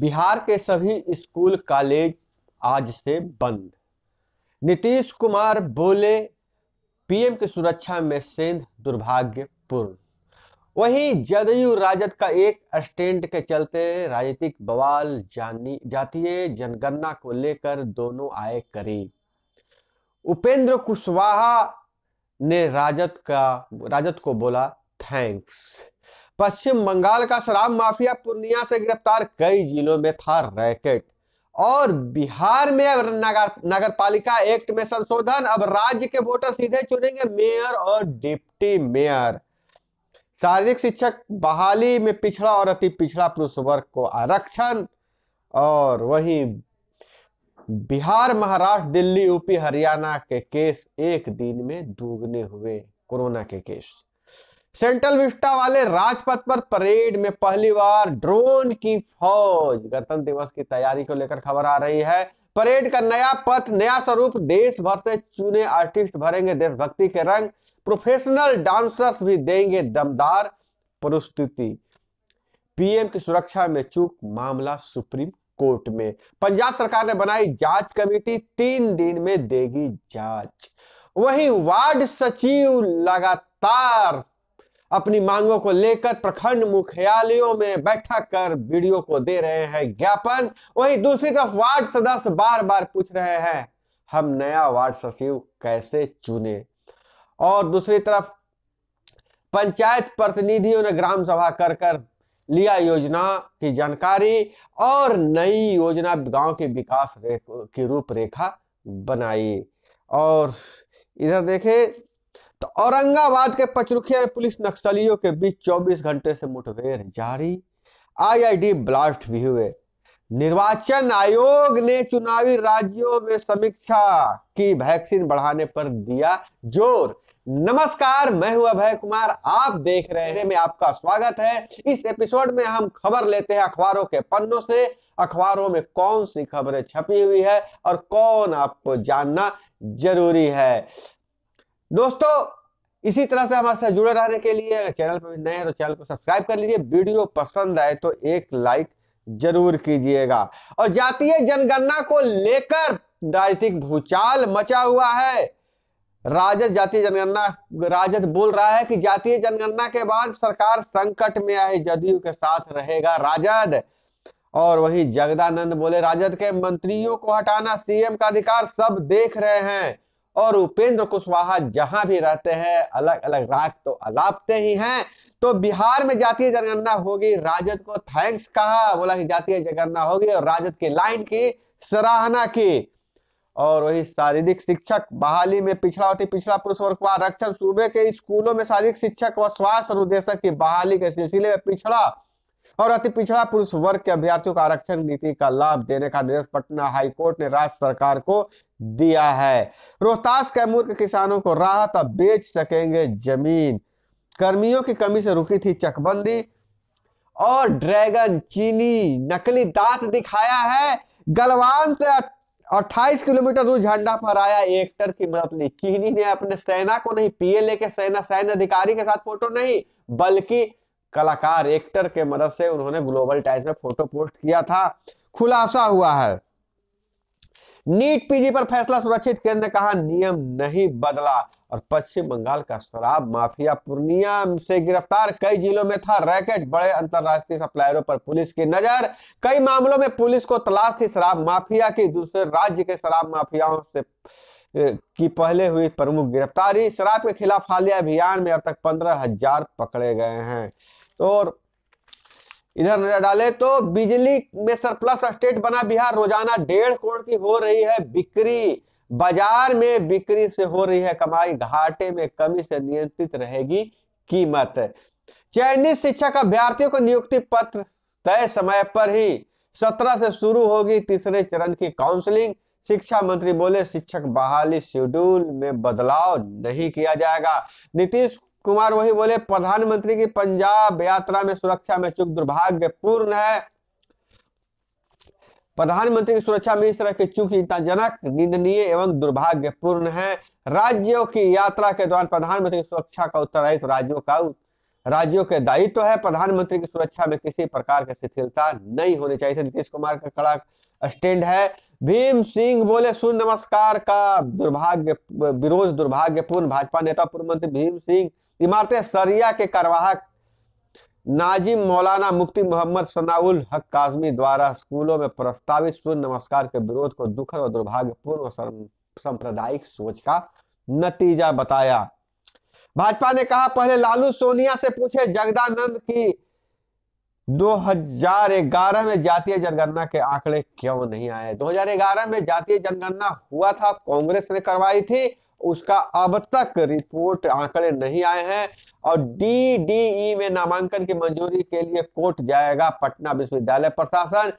बिहार के सभी school college आज से बंद नीतीश कुमार बोले पीएम की सुरक्षा में सेंध दुर्भाग्यपूर्ण वहीं जदयू राजद का एक स्टैंड के चलते राजनीतिक बवाल जानी जाती है जनगणना को लेकर दोनों आए करीब उपेंद्र कुशवाहा ने राजद का राजद को बोला थैंक्स पश्चिम बंगाल का शराब माफिया पूर्णिया से गिरफ्तार कई जिलों में था रैकेट और बिहार में नगर नगर पालिका एक्ट में संशोधन अब राज्य के वोटर सीधे चुनेंगे मेयर और डिप्टी मेयर शारीरिक शिक्षक बहाली में पिछड़ा और अति पिछड़ा पुरुष वर्ग को आरक्षण और वहीं बिहार महाराष्ट्र दिल्ली यूपी हरियाणा के केस एक दिन में दुगने हुए कोरोना के केस सेंट्रल विस्टा वाले राजपथ पर परेड में पहली बार ड्रोन की फौज गणतंत्र दिवस की तैयारी को लेकर खबर आ रही है परेड का नया पथ नया स्वरूप देश भर से चुने आर्टिस्ट भरेंगे देशभक्ति के रंग प्रोफेशनल डांसर्स भी देंगे दमदार प्रस्तुति पीएम की सुरक्षा में चूक मामला सुप्रीम कोर्ट में पंजाब सरकार ने बनाई जांच कमेटी तीन दिन में देगी जांच वहीं वार्ड सचिव लगातार अपनी मांगों को लेकर प्रखंड मुख्यालयों में बैठक कर वीडियो को दे रहे हैं ज्ञापन वहीं दूसरी तरफ वार्ड सदस्य बार बार पूछ रहे हैं हम नया वार्ड सचिव कैसे चुने और दूसरी तरफ पंचायत प्रतिनिधियों ने ग्राम सभा कर कर लिया योजना की जानकारी और नई योजना गांव के विकास की रूपरेखा बनाई और इधर देखें तो औरंगाबाद के पचरुखिया में पुलिस नक्सलियों के बीच 24 घंटे से मुठभेड़ जारी आईआईडी ब्लास्ट भी हुए निर्वाचन आयोग ने चुनावी राज्यों में समीक्षा की वैक्सीन बढ़ाने पर दिया जोर नमस्कार मैं हूं अभय कुमार आप देख रहे हैं मैं आपका स्वागत है इस एपिसोड में हम खबर लेते हैं अखबारों के पन्नों से अखबारों में कौन सी खबरें छपी हुई है और कौन आपको जानना जरूरी है दोस्तों इसी तरह से हमारे साथ जुड़े रहने के लिए अगर चैनल पर नए हैं तो चैनल को सब्सक्राइब कर लीजिए वीडियो पसंद आए तो एक लाइक जरूर कीजिएगा और जातीय जनगणना को लेकर राजनीतिक भूचाल मचा हुआ है राजद जातीय जनगणना राजद बोल रहा है कि जातीय जनगणना के बाद सरकार संकट में आए जदयू के साथ रहेगा राजद और वही जगदानंद बोले राजद के मंत्रियों को हटाना सीएम का अधिकार सब देख रहे हैं और उपेंद्र कुशवाहा जहां भी रहते हैं अलग अलग राग तो अलापते ही हैं तो बिहार में जातीय जनगणना होगी राजद को थैंक्स कहा बोला कि जातीय जनगणना होगी और राजद की लाइन की सराहना की और वही शारीरिक शिक्षक बहाली में पिछड़ा होती पिछड़ा पुरुष वर्ग आरक्षण सूबे के स्कूलों में शारीरिक शिक्षक व स्वास्थ्य अनुदेशक की बहाली के सिलसिले में पिछड़ा और अति पिछड़ा पुरुष वर्ग के अभ्यर्थियों का आरक्षण नीति का लाभ देने का निर्देश पटना हाईकोर्ट ने राज्य सरकार को दिया है रोहतास कैमूर के किसानों को राहत अब बेच सकेंगे जमीन कर्मियों की कमी से रुकी थी चकबंदी और ड्रैगन चीनी नकली दांत दिखाया है गलवान से अट्ठाईस किलोमीटर दूर झंडा पर आया एक्टर की मदद ली चीनी ने अपने सेना को नहीं पीए लेके सेना सैन्य अधिकारी के साथ फोटो नहीं बल्कि कलाकार एक्टर के मदद से उन्होंने ग्लोबल टाइम्स में फोटो पोस्ट किया था खुलासा हुआ है नीट पीजी पर फैसला सुरक्षित केंद्र ने कहा नियम नहीं बदला और पश्चिम बंगाल का शराब माफिया पूर्णिया से गिरफ्तार कई जिलों में था रैकेट बड़े अंतरराष्ट्रीय सप्लायरों पर पुलिस की नजर कई मामलों में पुलिस को तलाश थी शराब माफिया की दूसरे राज्य के शराब माफियाओं से की पहले हुई प्रमुख गिरफ्तारी शराब के खिलाफ हालिया अभियान में अब तक पंद्रह हजार पकड़े गए हैं तो इधर नजर डाले तो बिजली में सरप्लस स्टेट बना बिहार रोजाना डेढ़ करोड़ की हो रही है बिक्री बाजार में बिक्री से हो रही है कमाई घाटे में कमी से नियंत्रित रहेगी कीमत चयनित शिक्षक अभ्यर्थियों को नियुक्ति पत्र तय समय पर ही सत्रह से शुरू होगी तीसरे चरण की काउंसलिंग शिक्षा मंत्री बोले शिक्षक बहाली शेड्यूल में बदलाव नहीं किया जाएगा नीतीश कुमार वही बोले प्रधानमंत्री की पंजाब यात्रा में सुरक्षा में चूक दुर्भाग्यपूर्ण है प्रधानमंत्री की सुरक्षा में इस तरह की चूक चिंताजनक निंदनीय एवं दुर्भाग्यपूर्ण है राज्यों की यात्रा के दौरान प्रधानमंत्री की सुरक्षा का उत्तरदायित्व तो राज्यों का राज्यों के दायित्व तो है प्रधानमंत्री की सुरक्षा में किसी प्रकार की शिथिलता नहीं होनी चाहिए नीतीश कुमार का कड़ा स्टैंड है भीम सिंह बोले सूर्य नमस्कार का दुर्भाग्य विरोध दुर्भाग्यपूर्ण भाजपा नेता पूर्व मंत्री भीम सिंह इमारत सरिया के करवाहक नाजिम मौलाना मुफ्ती मोहम्मद सनाउल हक काजमी द्वारा स्कूलों में प्रस्तावित सूर्य नमस्कार के विरोध को दुखद और दुर्भाग्यपूर्ण सांप्रदायिक सोच का नतीजा बताया भाजपा ने कहा पहले लालू सोनिया से पूछे जगदानंद की 2011 में जातीय जनगणना के आंकड़े क्यों नहीं आए 2011 में जातीय जनगणना हुआ था कांग्रेस ने करवाई थी उसका अब तक रिपोर्ट आंकड़े नहीं आए हैं और डीडीई e में नामांकन की मंजूरी के लिए कोर्ट जाएगा पटना विश्वविद्यालय प्रशासन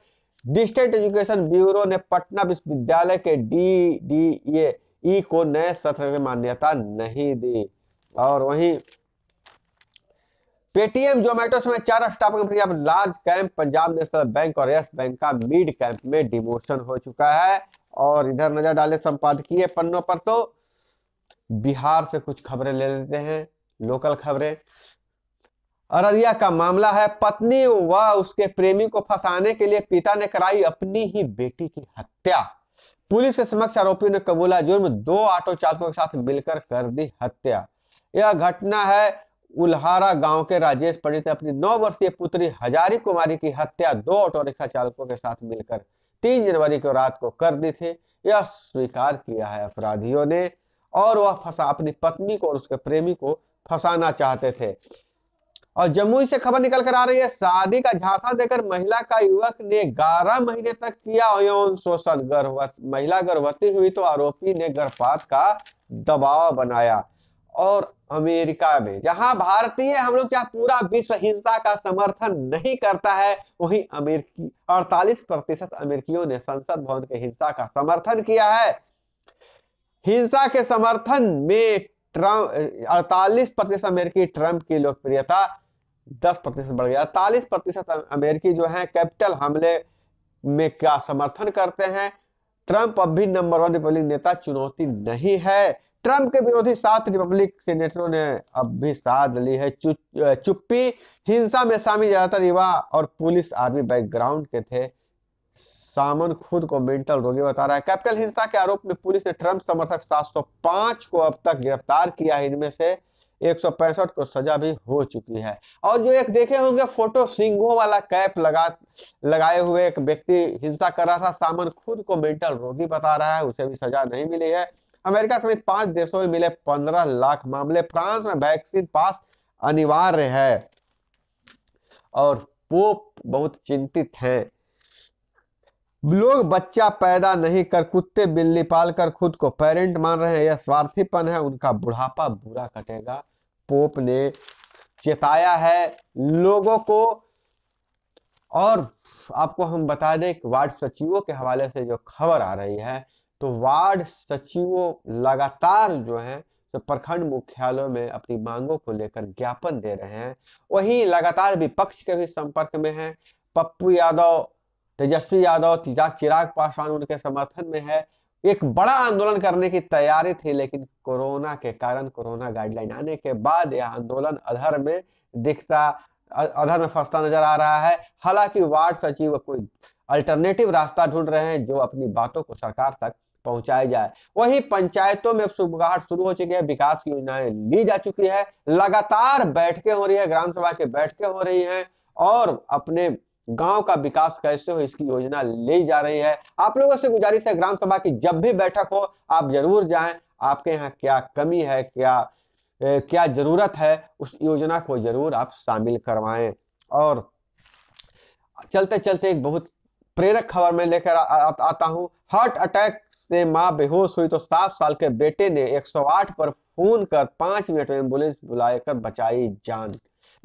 डिस्ट्रिक्ट एजुकेशन ब्यूरो ने पटना विश्वविद्यालय के डी डी ई को नए सत्र में मान्यता नहीं दी और वहीं पेटीएम जोमेटो समेत चार स्टाफ कंपनी अब लार्ज कैंप पंजाब नेशनल बैंक और यस बैंक का मिड कैंप में डिमोशन हो चुका है और इधर नजर डाले संपादकीय पन्नों पर तो बिहार से कुछ खबरें ले लेते हैं लोकल खबरें अररिया का मामला है पत्नी व उसके प्रेमी को फंसाने के लिए पिता ने कराई अपनी ही बेटी की हत्या पुलिस के समक्ष आरोपियों ने कबूला जुर्म दो ऑटो चालकों के साथ मिलकर कर दी हत्या यह घटना है उल्हारा गांव के राजेश पंडित ने अपनी नौ वर्षीय पुत्री हजारी कुमारी की हत्या दो ऑटो रिक्शा चालकों के साथ मिलकर तीन जनवरी को रात को कर दी थी यह स्वीकार किया है अपराधियों ने और वह फंसा अपनी पत्नी को और उसके प्रेमी को फंसाना चाहते थे और जमुई से खबर निकल कर आ रही है शादी का झांसा देकर महिला का युवक ने 11 महीने तक किया यौन शोषण गर्भवत महिला गर्भवती हुई तो आरोपी ने गर्भपात का दबाव बनाया और अमेरिका में जहां भारतीय हम लोग क्या पूरा विश्व हिंसा का समर्थन नहीं करता है वहीं अमेरिकी 48 प्रतिशत अमेरिकियों ने संसद भवन के हिंसा का समर्थन किया है हिंसा के समर्थन में ट्रंप अड़तालीस प्रतिशत अमेरिकी ट्रंप की लोकप्रियता दस प्रतिशत बढ़ गया अड़तालीस प्रतिशत अमेरिकी जो है कैपिटल हमले में क्या समर्थन करते हैं ट्रंप अब भी नंबर वन रिपब्लिक नेता चुनौती नहीं है ट्रंप के विरोधी सात रिपब्लिक सीनेटरों ने अब भी साथ ली है चुप्पी हिंसा में शामिल ज्यादातर युवा और पुलिस आर्मी बैकग्राउंड के थे सामन खुद को मेंटल रोगी बता रहा है कैपिटल हिंसा के आरोप में पुलिस ने ट्रंप समर्थक 705 को अब तक गिरफ्तार किया है इनमें से एक को सजा भी हो चुकी है और जो एक देखे होंगे फोटो सिंगो वाला कैप लगा लगाए हुए एक व्यक्ति हिंसा कर रहा था सामन खुद को मेंटल रोगी बता रहा है उसे भी सजा नहीं मिली है अमेरिका समेत पांच देशों में मिले पंद्रह लाख मामले फ्रांस में वैक्सीन पास अनिवार्य है और पोप बहुत चिंतित हैं लोग बच्चा पैदा नहीं कर कुत्ते बिल्ली पाल कर खुद को पेरेंट मान रहे हैं यह स्वार्थीपन है उनका बुढ़ापा बुरा कटेगा पोप ने चेताया है लोगों को और आपको हम बता दें कि वार्ड सचिवों के हवाले से जो खबर आ रही है तो वार्ड सचिवों लगातार जो है तो प्रखंड मुख्यालयों में अपनी मांगों को लेकर ज्ञापन दे रहे हैं वहीं लगातार विपक्ष के भी संपर्क में हैं पप्पू यादव तेजस्वी यादव तीजा चिराग पासवान उनके समर्थन में है एक बड़ा आंदोलन करने की तैयारी थी लेकिन कोरोना के कारण कोरोना गाइडलाइन आने के बाद यह आंदोलन अधर में दिखता अधर में फंसता नजर आ रहा है हालांकि वार्ड सचिव कोई अल्टरनेटिव रास्ता ढूंढ रहे हैं जो अपनी बातों को सरकार तक पहुंचाया जाए वही पंचायतों में सुबगाहट शुरू हो चुकी है विकास की योजनाएं ली जा चुकी है लगातार बैठकें हो रही है ग्राम सभा की बैठकें हो रही हैं और अपने गांव का विकास कैसे हो इसकी योजना ले जा रही है आप लोगों से गुजारिश है ग्राम सभा की जब भी बैठक हो आप जरूर जाएं आपके यहाँ क्या कमी है क्या ए, क्या जरूरत है उस योजना को जरूर आप शामिल करवाएं और चलते चलते एक बहुत प्रेरक खबर में लेकर आता हूं हार्ट अटैक से मां बेहोश हुई तो सात साल के बेटे ने 108 पर फोन कर पांच मिनट एम्बुलेंस बुलाकर बचाई जान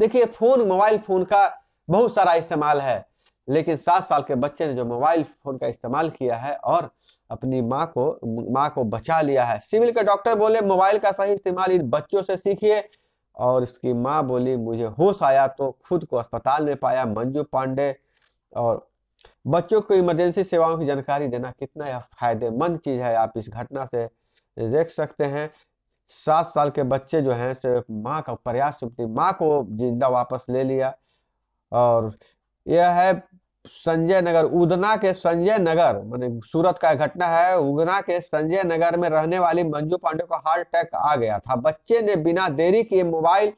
देखिए फोन मोबाइल फोन का बहुत सारा इस्तेमाल है लेकिन सात साल के बच्चे ने जो मोबाइल फोन का इस्तेमाल किया है और अपनी माँ को माँ को बचा लिया है सिविल के डॉक्टर बोले मोबाइल का सही इस्तेमाल इन बच्चों से सीखिए और इसकी माँ बोली मुझे होश आया तो खुद को अस्पताल में पाया मंजू पांडे और बच्चों को इमरजेंसी सेवाओं की जानकारी देना कितना यह फायदेमंद चीज़ है आप इस घटना से देख सकते हैं सात साल के बच्चे जो हैं तो माँ का प्रयास अपनी माँ को जिंदा वापस ले लिया और यह है संजय नगर उदना के संजय नगर माने सूरत का घटना है उगना के संजय नगर में रहने वाली मंजू पांडे को हार्ट अटैक आ गया था बच्चे ने बिना देरी किए मोबाइल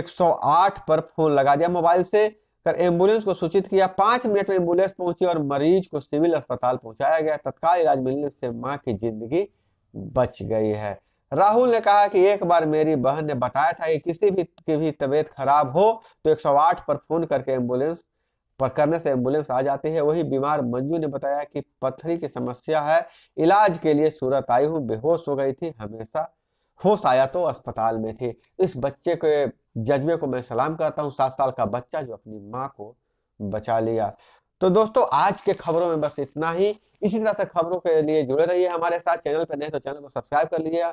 108 पर फोन लगा दिया मोबाइल से कर एम्बुलेंस को सूचित किया पांच मिनट में एम्बुलेंस पहुंची और मरीज को सिविल अस्पताल पहुंचाया गया तत्काल इलाज मिलने से मां की जिंदगी बच गई है राहुल ने कहा कि एक बार मेरी बहन ने बताया था कि किसी भी की भी तबीयत खराब हो तो 108 पर फोन करके एम्बुलेंस पर करने से एम्बुलेंस आ जाती है वही बीमार मंजू ने बताया कि पथरी की समस्या है इलाज के लिए सूरत आई हूँ बेहोश हो गई थी हमेशा होश आया तो अस्पताल में थी इस बच्चे के जज्बे को मैं सलाम करता हूँ सात साल का बच्चा जो अपनी माँ को बचा लिया तो दोस्तों आज के खबरों में बस इतना ही इसी तरह से खबरों के लिए जुड़े रहिए हमारे साथ चैनल पर नहीं तो चैनल को सब्सक्राइब कर लीजिएगा